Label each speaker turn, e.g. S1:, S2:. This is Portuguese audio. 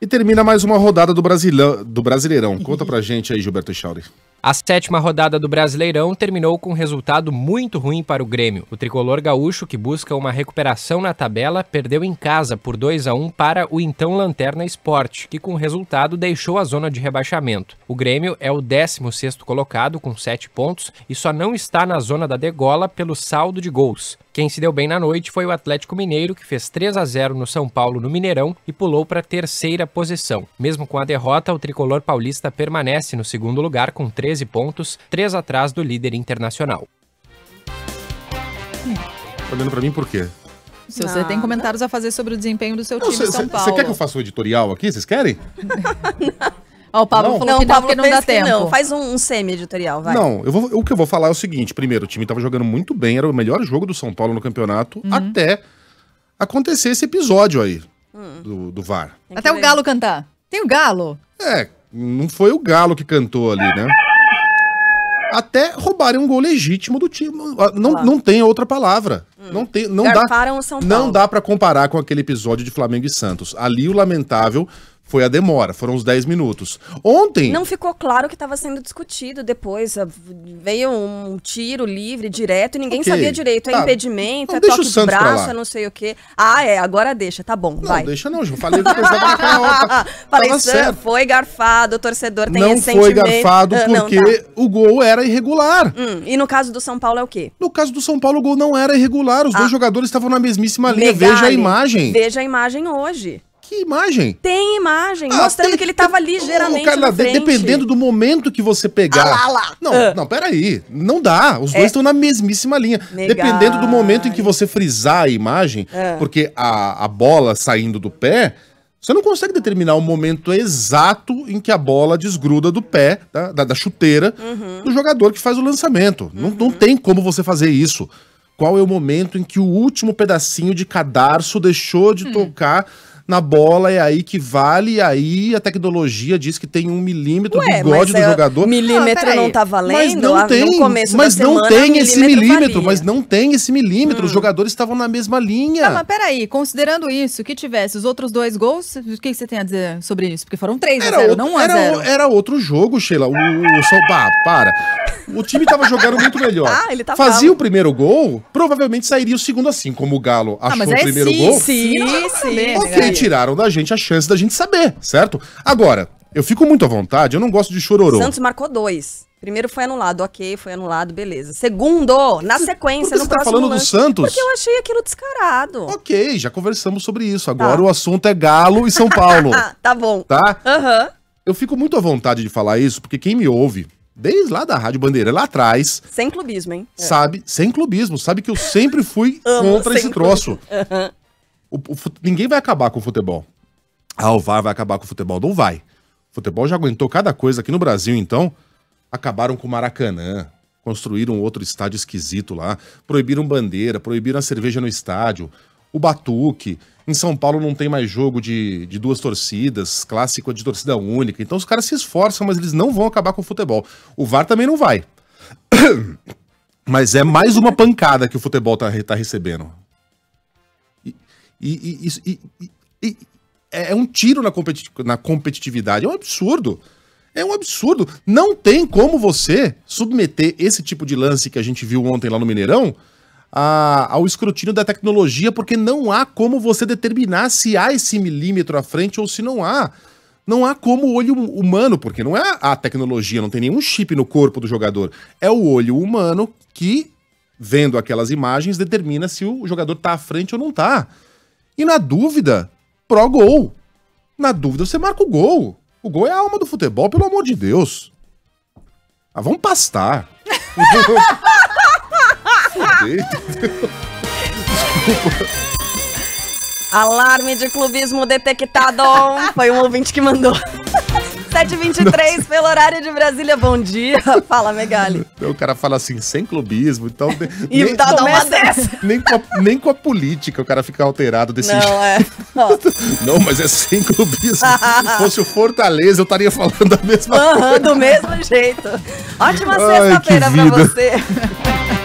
S1: E termina mais uma rodada do, Brasilão, do Brasileirão. Conta pra gente aí, Gilberto Schauri. A sétima rodada do Brasileirão terminou com um resultado muito ruim para o Grêmio. O tricolor gaúcho, que busca uma recuperação na tabela, perdeu em casa por 2 a 1 para o então Lanterna Esporte, que com o resultado deixou a zona de rebaixamento. O Grêmio é o 16º colocado com 7 pontos e só não está na zona da degola pelo saldo de gols. Quem se deu bem na noite foi o Atlético Mineiro, que fez 3 a 0 no São Paulo no Mineirão e pulou para a terceira posição. Mesmo com a derrota, o tricolor paulista permanece no segundo lugar com 3 13 pontos, três atrás do líder internacional. Olhando tá para mim, por quê? Se você tem comentários a fazer sobre o desempenho do seu time cê, São Paulo. Você quer que eu faça o um editorial aqui? Vocês querem? Ó, o Pablo não. falou não, que não, não dá tempo. Não. Faz um, um semi-editorial, vai. Não, eu vou, o que eu vou falar é o seguinte. Primeiro, o time estava jogando muito bem, era o melhor jogo do São Paulo no campeonato, uhum. até acontecer esse episódio aí uhum. do, do VAR. Até o Galo cantar. Tem o Galo. É, não foi o Galo que cantou ali, né? até roubarem um gol legítimo do time. Não, não tem outra palavra. Hum. Não, tem, não, dá, não dá para comparar com aquele episódio de Flamengo e Santos. Ali o lamentável foi a demora, foram uns 10 minutos. Ontem. Não ficou claro o que estava sendo discutido depois. Veio um tiro livre, direto, e ninguém okay. sabia direito. É tá. impedimento, não, é toque de braço, é não sei o quê. Ah, é, agora deixa, tá bom, não, vai. Não, deixa não, Ju. falei que eu jogava Falei, Sam, foi garfado, o torcedor tem não esse ah, Não foi garfado porque não, tá. o gol era irregular. Hum, e no caso do São Paulo é o quê? No caso do São Paulo, o gol não era irregular. Os ah. dois jogadores estavam na mesmíssima linha. Veja a imagem. Veja a imagem hoje. Que imagem? Tem imagem, ah, mostrando tem, que ele tava tem, ligeiramente cara, na frente. Dependendo do momento que você pegar. Ah, lá, lá. Não, ah. não, peraí. Não dá. Os é. dois estão na mesmíssima linha. Dependendo do momento em que você frisar a imagem, ah. porque a, a bola saindo do pé, você não consegue determinar o momento exato em que a bola desgruda do pé, da, da, da chuteira, uhum. do jogador que faz o lançamento. Uhum. Não, não uhum. tem como você fazer isso. Qual é o momento em que o último pedacinho de cadarço deixou de uhum. tocar na bola é aí que vale, aí a tecnologia diz que tem um milímetro Ué, do bigode do é jogador. Milímetro ah, não tá valendo? Mas não ah, tem, no começo mas não semana, tem milímetro esse milímetro, valia. mas não tem esse milímetro. Hum. Os jogadores estavam na mesma linha. Não, tá, mas peraí, considerando isso, que tivesse os outros dois gols, o que você tem a dizer sobre isso? Porque foram três era a zero, outro, não um era, zero. era outro jogo, Sheila. O, o, o São... ah, para. O time tava jogando muito melhor. Ah, ele tá Fazia calmo. o primeiro gol, provavelmente sairia o segundo assim, como o Galo achou ah, mas é o primeiro sim, gol. Sim, sim, sim. Ok, tiraram da gente a chance da gente saber, certo? Agora, eu fico muito à vontade, eu não gosto de chororô. Santos marcou dois. Primeiro foi anulado, ok, foi anulado, beleza. Segundo, na sequência, Por que no você tá falando lance, do Santos? Porque eu achei aquilo descarado. Ok, já conversamos sobre isso. Tá. Agora tá. o assunto é Galo e São Paulo. tá bom. Tá? Uhum. Eu fico muito à vontade de falar isso, porque quem me ouve, desde lá da Rádio Bandeira, lá atrás... Sem clubismo, hein? É. Sabe, é. sem clubismo, sabe que eu sempre fui contra esse clubismo. troço. Uhum. O, o, ninguém vai acabar com o futebol. Ah, o VAR vai acabar com o futebol. Não vai. O futebol já aguentou cada coisa aqui no Brasil, então. Acabaram com o Maracanã, construíram outro estádio esquisito lá, proibiram bandeira, proibiram a cerveja no estádio, o batuque. Em São Paulo não tem mais jogo de, de duas torcidas, clássico de torcida única. Então os caras se esforçam, mas eles não vão acabar com o futebol. O VAR também não vai. mas é mais uma pancada que o futebol tá, tá recebendo. E, e, e, e é, é um tiro na, competi na competitividade. É um absurdo. É um absurdo. Não tem como você submeter esse tipo de lance que a gente viu ontem lá no Mineirão a, ao escrutínio da tecnologia, porque não há como você determinar se há esse milímetro à frente ou se não há. Não há como o olho humano, porque não é a tecnologia, não tem nenhum chip no corpo do jogador. É o olho humano que, vendo aquelas imagens, determina se o jogador está à frente ou não está. E na dúvida, pro gol Na dúvida, você marca o gol. O gol é a alma do futebol, pelo amor de Deus. Ah, vamos pastar. Fudei. Desculpa. Alarme de clubismo detectado. Foi um ouvinte que mandou. 7h23 pelo horário de Brasília. Bom dia. Fala, Megali. O cara fala assim, sem clubismo e então, tal. e nem, dá uma dessa. Nem com, a, nem com a política o cara fica alterado desse Não, jeito. é. Não, mas é sem clubismo. Se fosse o Fortaleza, eu estaria falando da mesma uh coisa. Do mesmo jeito. Ótima sexta-feira pra você.